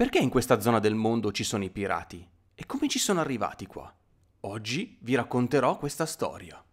Perché in questa zona del mondo ci sono i pirati? E come ci sono arrivati qua? Oggi vi racconterò questa storia.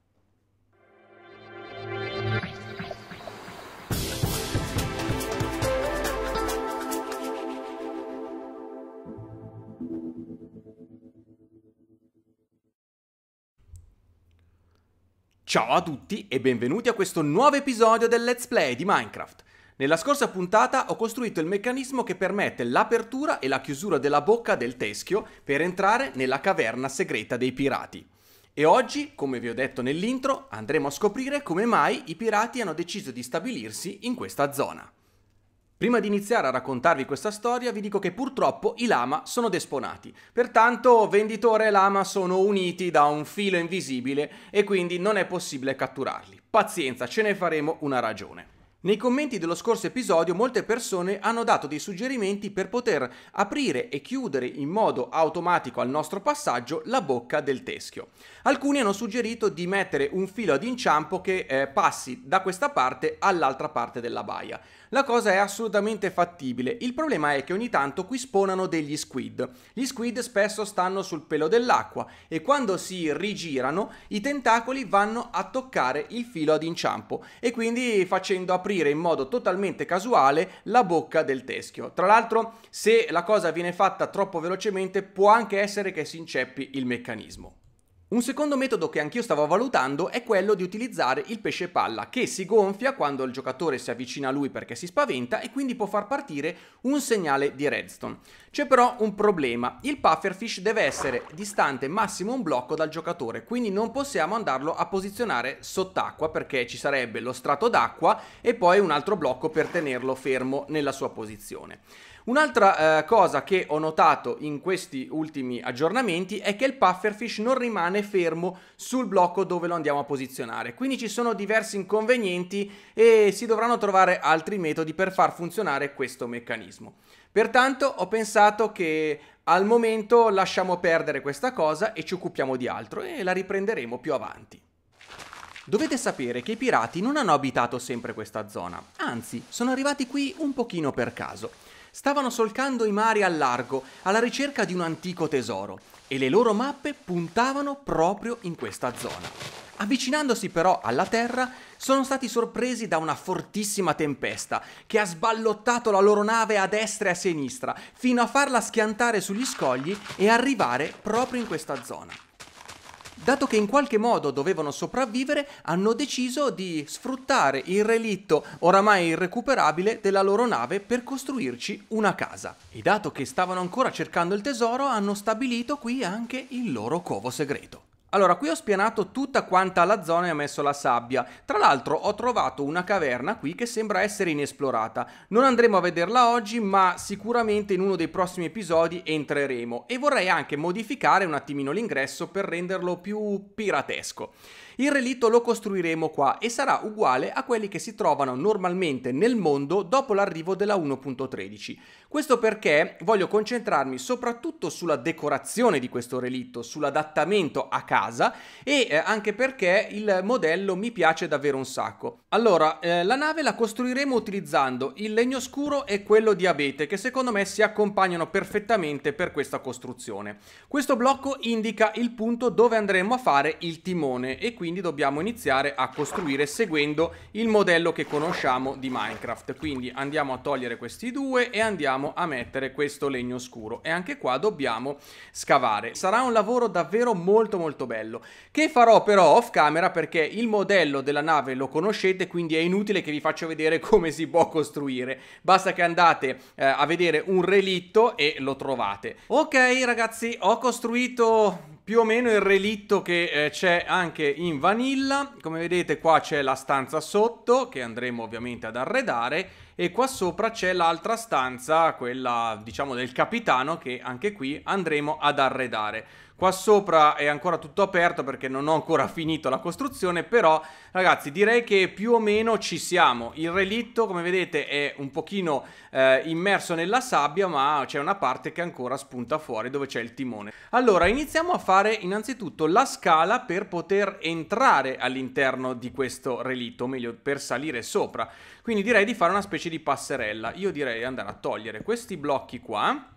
Ciao a tutti e benvenuti a questo nuovo episodio del Let's Play di Minecraft. Nella scorsa puntata ho costruito il meccanismo che permette l'apertura e la chiusura della bocca del teschio per entrare nella caverna segreta dei pirati. E oggi, come vi ho detto nell'intro, andremo a scoprire come mai i pirati hanno deciso di stabilirsi in questa zona. Prima di iniziare a raccontarvi questa storia vi dico che purtroppo i lama sono desponati, pertanto venditore e lama sono uniti da un filo invisibile e quindi non è possibile catturarli. Pazienza, ce ne faremo una ragione. Nei commenti dello scorso episodio molte persone hanno dato dei suggerimenti per poter aprire e chiudere in modo automatico al nostro passaggio la bocca del teschio. Alcuni hanno suggerito di mettere un filo ad inciampo che eh, passi da questa parte all'altra parte della baia. La cosa è assolutamente fattibile, il problema è che ogni tanto qui sponano degli squid. Gli squid spesso stanno sul pelo dell'acqua e quando si rigirano i tentacoli vanno a toccare il filo ad inciampo e quindi facendo aprire in modo totalmente casuale la bocca del teschio. Tra l'altro se la cosa viene fatta troppo velocemente può anche essere che si inceppi il meccanismo. Un secondo metodo che anch'io stavo valutando è quello di utilizzare il pesce palla che si gonfia quando il giocatore si avvicina a lui perché si spaventa e quindi può far partire un segnale di redstone. C'è però un problema, il pufferfish deve essere distante massimo un blocco dal giocatore quindi non possiamo andarlo a posizionare sott'acqua perché ci sarebbe lo strato d'acqua e poi un altro blocco per tenerlo fermo nella sua posizione. Un'altra eh, cosa che ho notato in questi ultimi aggiornamenti è che il pufferfish non rimane fermo sul blocco dove lo andiamo a posizionare, quindi ci sono diversi inconvenienti e si dovranno trovare altri metodi per far funzionare questo meccanismo. Pertanto ho pensato che al momento lasciamo perdere questa cosa e ci occupiamo di altro e la riprenderemo più avanti. Dovete sapere che i pirati non hanno abitato sempre questa zona, anzi sono arrivati qui un pochino per caso stavano solcando i mari al largo alla ricerca di un antico tesoro e le loro mappe puntavano proprio in questa zona. Avvicinandosi però alla Terra, sono stati sorpresi da una fortissima tempesta che ha sballottato la loro nave a destra e a sinistra, fino a farla schiantare sugli scogli e arrivare proprio in questa zona. Dato che in qualche modo dovevano sopravvivere, hanno deciso di sfruttare il relitto oramai irrecuperabile della loro nave per costruirci una casa. E dato che stavano ancora cercando il tesoro, hanno stabilito qui anche il loro covo segreto. Allora, qui ho spianato tutta quanta la zona e ho messo la sabbia. Tra l'altro ho trovato una caverna qui che sembra essere inesplorata. Non andremo a vederla oggi, ma sicuramente in uno dei prossimi episodi entreremo. E vorrei anche modificare un attimino l'ingresso per renderlo più piratesco. Il relitto lo costruiremo qua e sarà uguale a quelli che si trovano normalmente nel mondo dopo l'arrivo della 1.13. Questo perché voglio concentrarmi soprattutto sulla decorazione di questo relitto, sull'adattamento a casa e eh, anche perché il modello mi piace davvero un sacco. Allora, eh, la nave la costruiremo utilizzando il legno scuro e quello di abete, che secondo me si accompagnano perfettamente per questa costruzione. Questo blocco indica il punto dove andremo a fare il timone e quindi dobbiamo iniziare a costruire seguendo il modello che conosciamo di Minecraft. Quindi andiamo a togliere questi due e andiamo a mettere questo legno scuro. E anche qua dobbiamo scavare. Sarà un lavoro davvero molto molto bello, che farò però off camera perché il modello della nave lo conoscete quindi è inutile che vi faccio vedere come si può costruire. Basta che andate eh, a vedere un relitto e lo trovate. Ok ragazzi, ho costruito più o meno il relitto che eh, c'è anche in vanilla. Come vedete qua c'è la stanza sotto che andremo ovviamente ad arredare e qua sopra c'è l'altra stanza, quella diciamo del capitano che anche qui andremo ad arredare. Qua sopra è ancora tutto aperto perché non ho ancora finito la costruzione, però ragazzi direi che più o meno ci siamo. Il relitto come vedete è un pochino eh, immerso nella sabbia ma c'è una parte che ancora spunta fuori dove c'è il timone. Allora iniziamo a fare innanzitutto la scala per poter entrare all'interno di questo relitto, o meglio per salire sopra. Quindi direi di fare una specie di passerella. Io direi di andare a togliere questi blocchi qua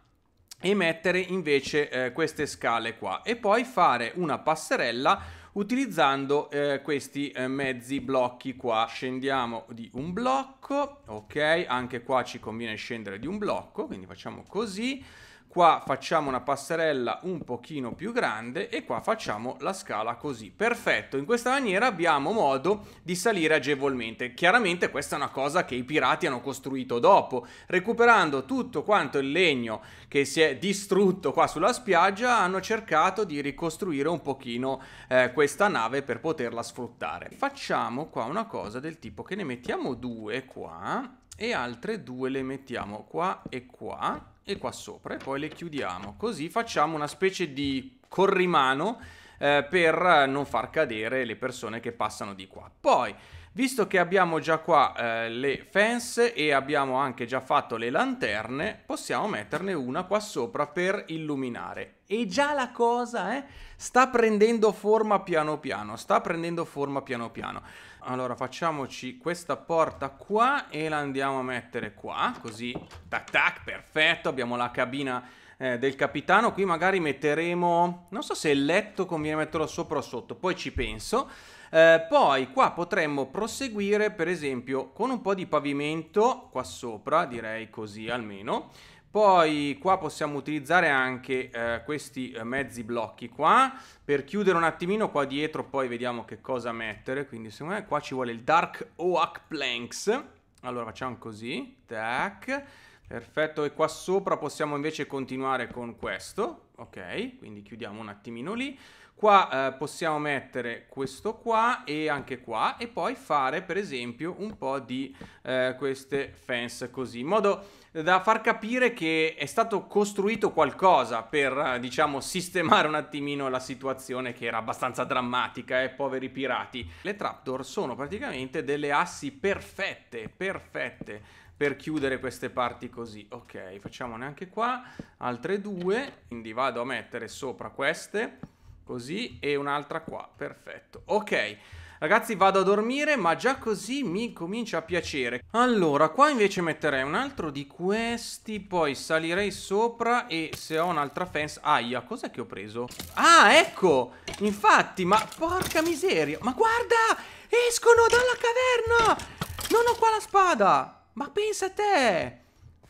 e mettere invece eh, queste scale qua e poi fare una passerella utilizzando eh, questi eh, mezzi blocchi qua scendiamo di un blocco ok anche qua ci conviene scendere di un blocco quindi facciamo così qua facciamo una passerella un pochino più grande e qua facciamo la scala così. Perfetto, in questa maniera abbiamo modo di salire agevolmente. Chiaramente questa è una cosa che i pirati hanno costruito dopo, recuperando tutto quanto il legno che si è distrutto qua sulla spiaggia, hanno cercato di ricostruire un pochino eh, questa nave per poterla sfruttare. Facciamo qua una cosa del tipo che ne mettiamo due qua e altre due le mettiamo qua e qua e qua sopra e poi le chiudiamo. Così facciamo una specie di corrimano eh, per non far cadere le persone che passano di qua. Poi, visto che abbiamo già qua eh, le fence e abbiamo anche già fatto le lanterne, possiamo metterne una qua sopra per illuminare. E già la cosa eh, sta prendendo forma piano piano, sta prendendo forma piano piano. Allora facciamoci questa porta qua e la andiamo a mettere qua, così, tac tac, perfetto, abbiamo la cabina eh, del capitano, qui magari metteremo, non so se il letto conviene metterlo sopra o sotto, poi ci penso. Eh, poi qua potremmo proseguire per esempio con un po' di pavimento qua sopra, direi così almeno, poi qua possiamo utilizzare anche eh, questi eh, mezzi blocchi qua per chiudere un attimino qua dietro poi vediamo che cosa mettere quindi secondo me qua ci vuole il Dark Oak Planks allora facciamo così tac perfetto e qua sopra possiamo invece continuare con questo ok quindi chiudiamo un attimino lì Qua eh, possiamo mettere questo qua e anche qua e poi fare per esempio un po' di eh, queste fence così in modo da far capire che è stato costruito qualcosa per, eh, diciamo, sistemare un attimino la situazione che era abbastanza drammatica, eh, poveri pirati. Le trapdoor sono praticamente delle assi perfette, perfette per chiudere queste parti così. Ok, facciamone anche qua, altre due, quindi vado a mettere sopra queste, così, e un'altra qua, perfetto. Ok. Ragazzi vado a dormire ma già così mi comincia a piacere. Allora qua invece metterei un altro di questi, poi salirei sopra e se ho un'altra fence... Aia, cos'è che ho preso? Ah, ecco! Infatti, ma porca miseria! Ma guarda! Escono dalla caverna! Non ho qua la spada! Ma pensa a te!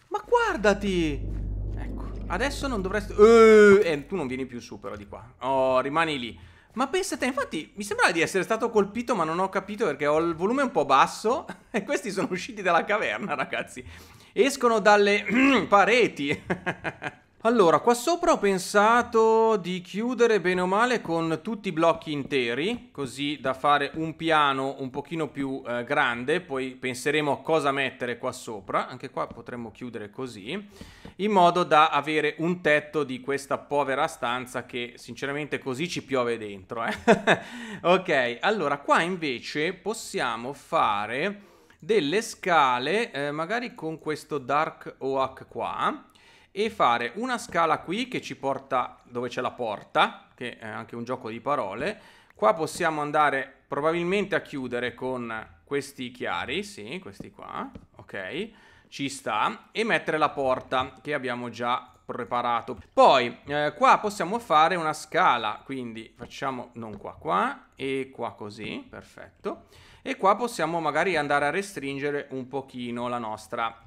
Ma guardati! Ecco, adesso non dovresti... Eh, eh tu non vieni più su però di qua. Oh, rimani lì. Ma pensate, infatti mi sembrava di essere stato colpito, ma non ho capito perché ho il volume un po' basso e questi sono usciti dalla caverna, ragazzi. Escono dalle pareti. Allora, qua sopra ho pensato di chiudere bene o male con tutti i blocchi interi, così da fare un piano un pochino più eh, grande, poi penseremo a cosa mettere qua sopra, anche qua potremmo chiudere così, in modo da avere un tetto di questa povera stanza che sinceramente così ci piove dentro. Eh? ok, allora qua invece possiamo fare delle scale, eh, magari con questo dark oak qua, e fare una scala qui che ci porta dove c'è la porta, che è anche un gioco di parole. Qua possiamo andare probabilmente a chiudere con questi chiari, sì, questi qua, ok, ci sta, e mettere la porta che abbiamo già preparato. Poi eh, qua possiamo fare una scala, quindi facciamo non qua qua e qua così, perfetto. E qua possiamo magari andare a restringere un pochino la nostra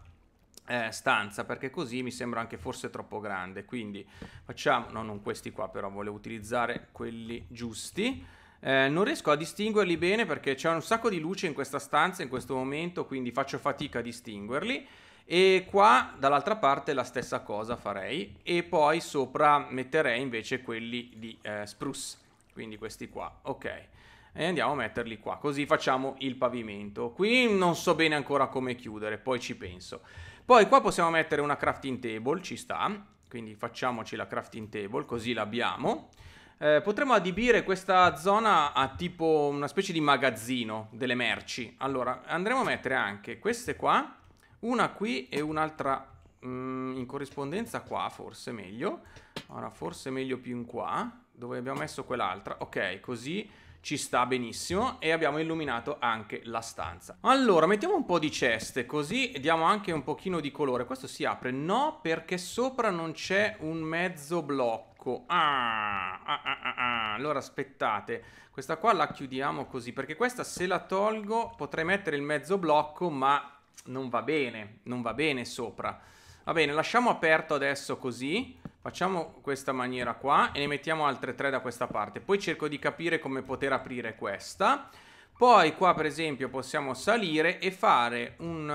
eh, stanza perché così mi sembra anche forse troppo grande quindi facciamo no non questi qua però volevo utilizzare quelli giusti eh, non riesco a distinguerli bene perché c'è un sacco di luce in questa stanza in questo momento quindi faccio fatica a distinguerli e qua dall'altra parte la stessa cosa farei e poi sopra metterei invece quelli di eh, spruce quindi questi qua ok e andiamo a metterli qua così facciamo il pavimento qui non so bene ancora come chiudere poi ci penso poi qua possiamo mettere una crafting table, ci sta, quindi facciamoci la crafting table, così l'abbiamo. Eh, potremmo adibire questa zona a tipo una specie di magazzino delle merci. Allora, andremo a mettere anche queste qua, una qui e un'altra mh, mm, in corrispondenza qua, forse meglio. Ora, forse meglio più in qua, dove abbiamo messo quell'altra. Ok, così ci sta benissimo e abbiamo illuminato anche la stanza. Allora, mettiamo un po' di ceste così diamo anche un pochino di colore. Questo si apre? No, perché sopra non c'è un mezzo blocco. Ah ah, ah, ah, ah, allora aspettate, questa qua la chiudiamo così perché questa se la tolgo potrei mettere il mezzo blocco ma non va bene, non va bene sopra. Va bene, lasciamo aperto adesso così. Facciamo questa maniera qua e ne mettiamo altre tre da questa parte. Poi cerco di capire come poter aprire questa. Poi qua per esempio possiamo salire e fare un,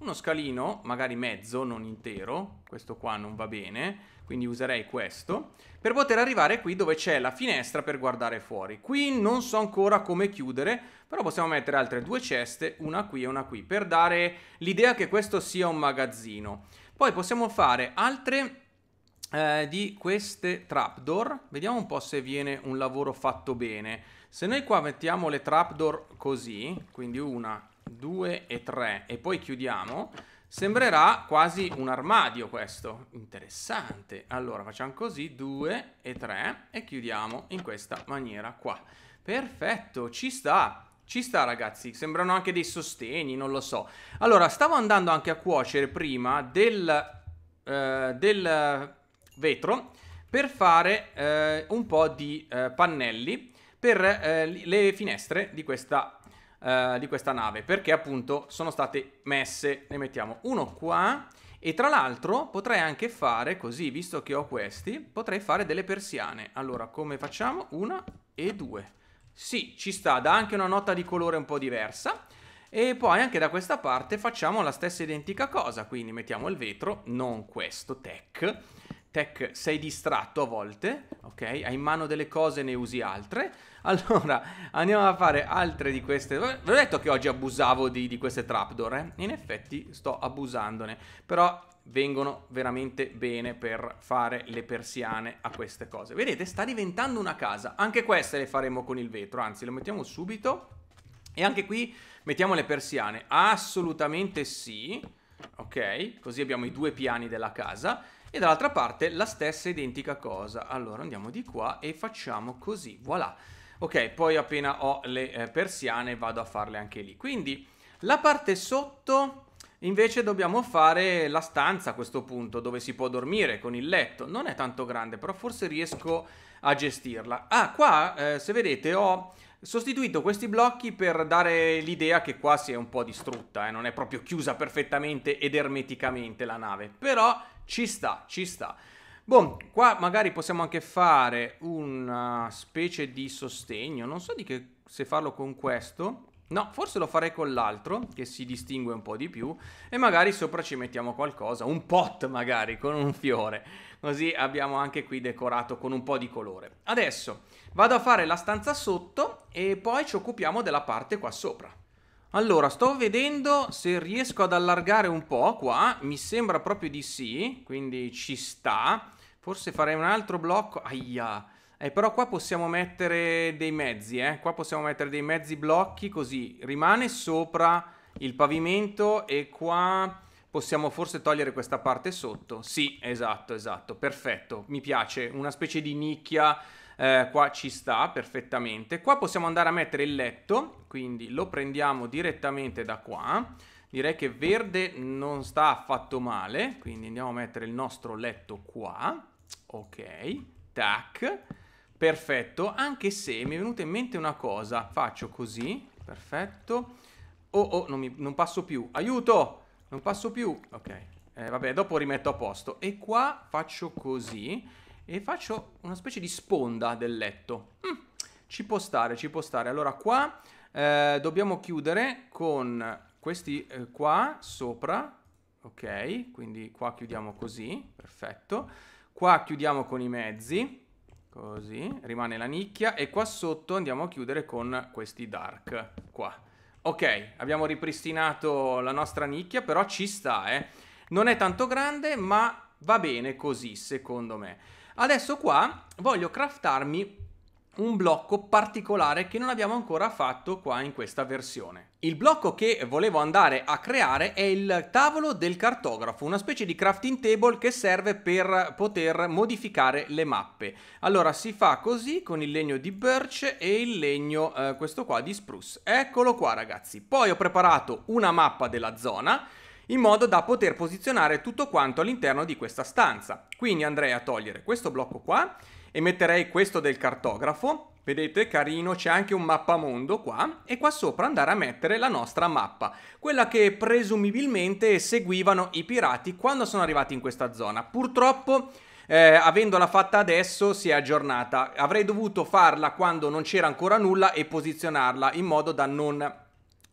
uno scalino, magari mezzo, non intero. Questo qua non va bene, quindi userei questo. Per poter arrivare qui dove c'è la finestra per guardare fuori. Qui non so ancora come chiudere, però possiamo mettere altre due ceste, una qui e una qui, per dare l'idea che questo sia un magazzino. Poi possiamo fare altre eh, di queste trapdoor. Vediamo un po' se viene un lavoro fatto bene. Se noi qua mettiamo le trapdoor così, quindi una, due e tre, e poi chiudiamo, sembrerà quasi un armadio questo. Interessante. Allora facciamo così, due e tre, e chiudiamo in questa maniera qua. Perfetto, ci sta. Ci sta ragazzi, sembrano anche dei sostegni, non lo so. Allora, stavo andando anche a cuocere prima del, eh, del vetro per fare eh, un po' di eh, pannelli per eh, le finestre di questa, eh, di questa nave, perché appunto sono state messe, ne mettiamo uno qua e tra l'altro potrei anche fare così, visto che ho questi, potrei fare delle persiane. Allora, come facciamo? Una e due. Sì, ci sta, dà anche una nota di colore un po' diversa. E poi anche da questa parte facciamo la stessa identica cosa, quindi mettiamo il vetro, non questo, tech. Tech, sei distratto a volte, ok? Hai in mano delle cose, ne usi altre. Allora, andiamo a fare altre di queste. Vi ho detto che oggi abusavo di, di queste trapdoor, eh? In effetti sto abusandone. Però vengono veramente bene per fare le persiane a queste cose. Vedete, sta diventando una casa. Anche queste le faremo con il vetro, anzi, le mettiamo subito. E anche qui mettiamo le persiane. Assolutamente sì. Ok, così abbiamo i due piani della casa. E dall'altra parte la stessa identica cosa. Allora andiamo di qua e facciamo così, voilà. Ok, poi appena ho le eh, persiane vado a farle anche lì. Quindi la parte sotto Invece dobbiamo fare la stanza a questo punto dove si può dormire con il letto. Non è tanto grande, però forse riesco a gestirla. Ah, qua eh, se vedete ho sostituito questi blocchi per dare l'idea che qua si è un po' distrutta, eh, non è proprio chiusa perfettamente ed ermeticamente la nave, però ci sta, ci sta. Boh, qua magari possiamo anche fare una specie di sostegno, non so di che, se farlo con questo, No, forse lo farei con l'altro, che si distingue un po' di più, e magari sopra ci mettiamo qualcosa, un pot magari, con un fiore. Così abbiamo anche qui decorato con un po' di colore. Adesso vado a fare la stanza sotto e poi ci occupiamo della parte qua sopra. Allora, sto vedendo se riesco ad allargare un po' qua, mi sembra proprio di sì, quindi ci sta. Forse farei un altro blocco, aia, eh, però qua possiamo mettere dei mezzi, eh. Qua possiamo mettere dei mezzi blocchi, così rimane sopra il pavimento e qua possiamo forse togliere questa parte sotto. Sì, esatto, esatto, perfetto, mi piace, una specie di nicchia eh, qua ci sta perfettamente. Qua possiamo andare a mettere il letto, quindi lo prendiamo direttamente da qua. Direi che verde non sta affatto male, quindi andiamo a mettere il nostro letto qua. Ok, tac. Perfetto, anche se mi è venuta in mente una cosa. Faccio così, perfetto. Oh, oh, non, mi, non passo più. Aiuto! Non passo più. Ok, eh, vabbè, dopo rimetto a posto. E qua faccio così e faccio una specie di sponda del letto. Mm, ci può stare, ci può stare. Allora qua eh, dobbiamo chiudere con questi eh, qua sopra. Ok, quindi qua chiudiamo così, perfetto. Qua chiudiamo con i mezzi Così, rimane la nicchia e qua sotto andiamo a chiudere con questi dark, qua. Ok, abbiamo ripristinato la nostra nicchia, però ci sta, eh. Non è tanto grande, ma va bene così, secondo me. Adesso qua voglio craftarmi un blocco particolare che non abbiamo ancora fatto qua in questa versione. Il blocco che volevo andare a creare è il tavolo del cartografo, una specie di crafting table che serve per poter modificare le mappe. Allora si fa così con il legno di birch e il legno, eh, questo qua, di spruce. Eccolo qua ragazzi. Poi ho preparato una mappa della zona in modo da poter posizionare tutto quanto all'interno di questa stanza. Quindi andrei a togliere questo blocco qua e metterei questo del cartografo. Vedete, carino, c'è anche un mappamondo qua e qua sopra andare a mettere la nostra mappa, quella che presumibilmente seguivano i pirati quando sono arrivati in questa zona. Purtroppo eh, avendola fatta adesso si è aggiornata. Avrei dovuto farla quando non c'era ancora nulla e posizionarla in modo da non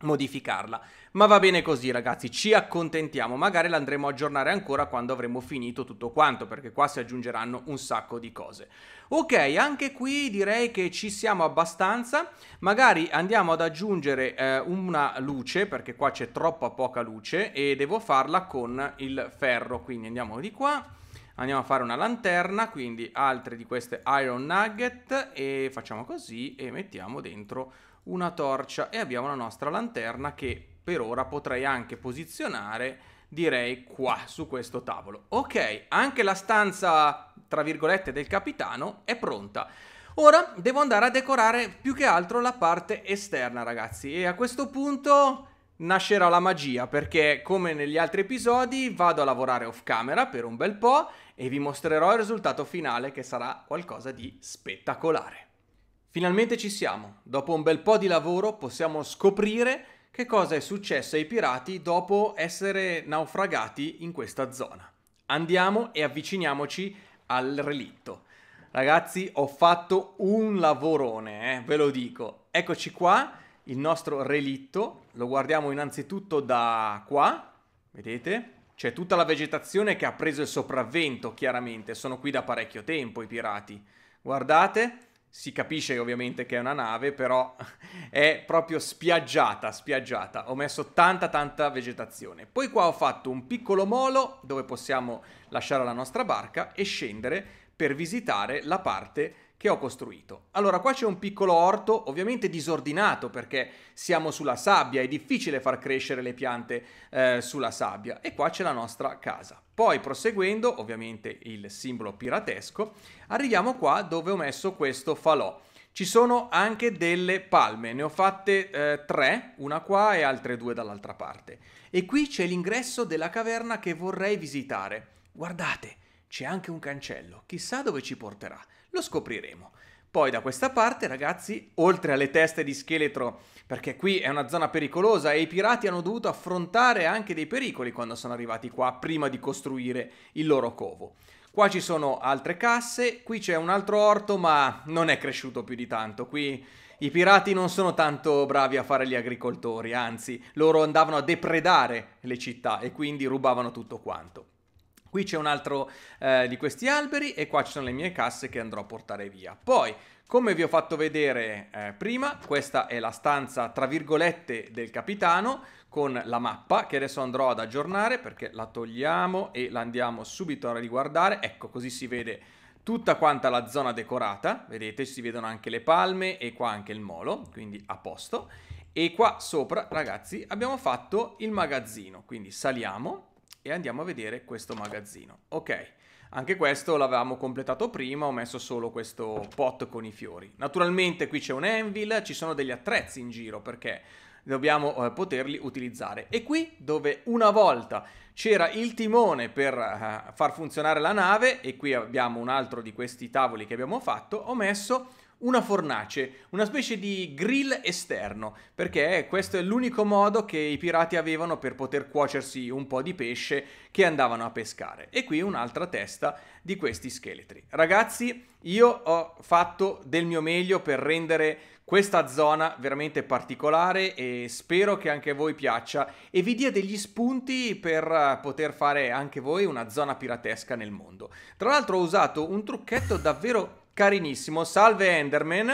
modificarla. Ma va bene così ragazzi, ci accontentiamo, magari l'andremo a aggiornare ancora quando avremo finito tutto quanto, perché qua si aggiungeranno un sacco di cose. Ok, anche qui direi che ci siamo abbastanza, magari andiamo ad aggiungere eh, una luce, perché qua c'è troppa poca luce, e devo farla con il ferro, quindi andiamo di qua andiamo a fare una lanterna, quindi altre di queste iron nugget e facciamo così e mettiamo dentro una torcia e abbiamo la nostra lanterna che per ora potrei anche posizionare direi qua su questo tavolo. Ok, anche la stanza tra virgolette del capitano è pronta. Ora devo andare a decorare più che altro la parte esterna ragazzi e a questo punto nascerà la magia perché come negli altri episodi vado a lavorare off camera per un bel po' e vi mostrerò il risultato finale che sarà qualcosa di spettacolare. Finalmente ci siamo, dopo un bel po' di lavoro possiamo scoprire che cosa è successo ai pirati dopo essere naufragati in questa zona. Andiamo e avviciniamoci al relitto. Ragazzi, ho fatto un lavorone, eh, ve lo dico. Eccoci qua, il nostro relitto. Lo guardiamo innanzitutto da qua, vedete? C'è tutta la vegetazione che ha preso il sopravvento, chiaramente. Sono qui da parecchio tempo i pirati. Guardate, si capisce ovviamente che è una nave, però è proprio spiaggiata, spiaggiata. Ho messo tanta tanta vegetazione. Poi qua ho fatto un piccolo molo dove possiamo lasciare la nostra barca e scendere per visitare la parte che ho costruito. Allora qua c'è un piccolo orto, ovviamente disordinato perché siamo sulla sabbia, è difficile far crescere le piante eh, sulla sabbia e qua c'è la nostra casa. Poi proseguendo, ovviamente il simbolo piratesco, arriviamo qua dove ho messo questo falò. Ci sono anche delle palme, ne ho fatte eh, tre, una qua e altre due dall'altra parte. E qui c'è l'ingresso della caverna che vorrei visitare. Guardate, c'è anche un cancello, chissà dove ci porterà. Lo scopriremo. Poi da questa parte, ragazzi, oltre alle teste di scheletro, perché qui è una zona pericolosa e i pirati hanno dovuto affrontare anche dei pericoli quando sono arrivati qua prima di costruire il loro covo. Qua ci sono altre casse, qui c'è un altro orto ma non è cresciuto più di tanto, qui i pirati non sono tanto bravi a fare gli agricoltori, anzi loro andavano a depredare le città e quindi rubavano tutto quanto. Qui c'è un altro eh, di questi alberi e qua ci sono le mie casse che andrò a portare via. Poi, come vi ho fatto vedere eh, prima, questa è la stanza, tra virgolette, del capitano con la mappa che adesso andrò ad aggiornare perché la togliamo e la andiamo subito a riguardare. Ecco, così si vede tutta quanta la zona decorata, vedete si vedono anche le palme e qua anche il molo, quindi a posto. E qua sopra, ragazzi, abbiamo fatto il magazzino, quindi saliamo e andiamo a vedere questo magazzino. Ok, anche questo l'avevamo completato prima, ho messo solo questo pot con i fiori. Naturalmente qui c'è un anvil, ci sono degli attrezzi in giro perché dobbiamo eh, poterli utilizzare. E qui dove una volta c'era il timone per eh, far funzionare la nave, e qui abbiamo un altro di questi tavoli che abbiamo fatto, ho messo una fornace, una specie di grill esterno, perché questo è l'unico modo che i pirati avevano per poter cuocersi un po' di pesce che andavano a pescare. E qui un'altra testa di questi scheletri. Ragazzi, io ho fatto del mio meglio per rendere questa zona veramente particolare e spero che anche voi piaccia e vi dia degli spunti per poter fare anche voi una zona piratesca nel mondo. Tra l'altro ho usato un trucchetto davvero carinissimo, salve Enderman,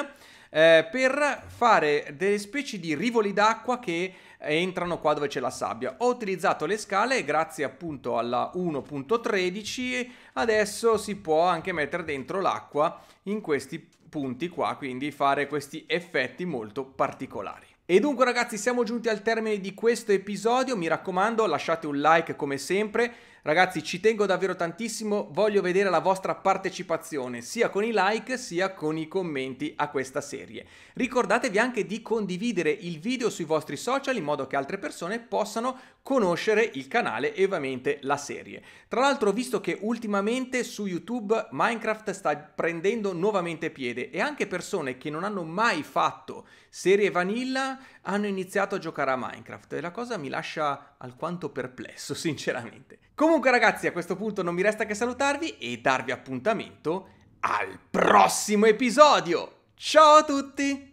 eh, per fare delle specie di rivoli d'acqua che entrano qua dove c'è la sabbia. Ho utilizzato le scale grazie appunto alla 1.13 adesso si può anche mettere dentro l'acqua in questi punti qua, quindi fare questi effetti molto particolari. E dunque ragazzi siamo giunti al termine di questo episodio, mi raccomando lasciate un like come sempre, Ragazzi, ci tengo davvero tantissimo, voglio vedere la vostra partecipazione, sia con i like sia con i commenti a questa serie. Ricordatevi anche di condividere il video sui vostri social in modo che altre persone possano conoscere il canale e ovviamente la serie. Tra l'altro, visto che ultimamente su YouTube Minecraft sta prendendo nuovamente piede e anche persone che non hanno mai fatto serie vanilla hanno iniziato a giocare a Minecraft e la cosa mi lascia alquanto perplesso, sinceramente. Comunque ragazzi, a questo punto non mi resta che salutarvi e darvi appuntamento al prossimo episodio. Ciao a tutti!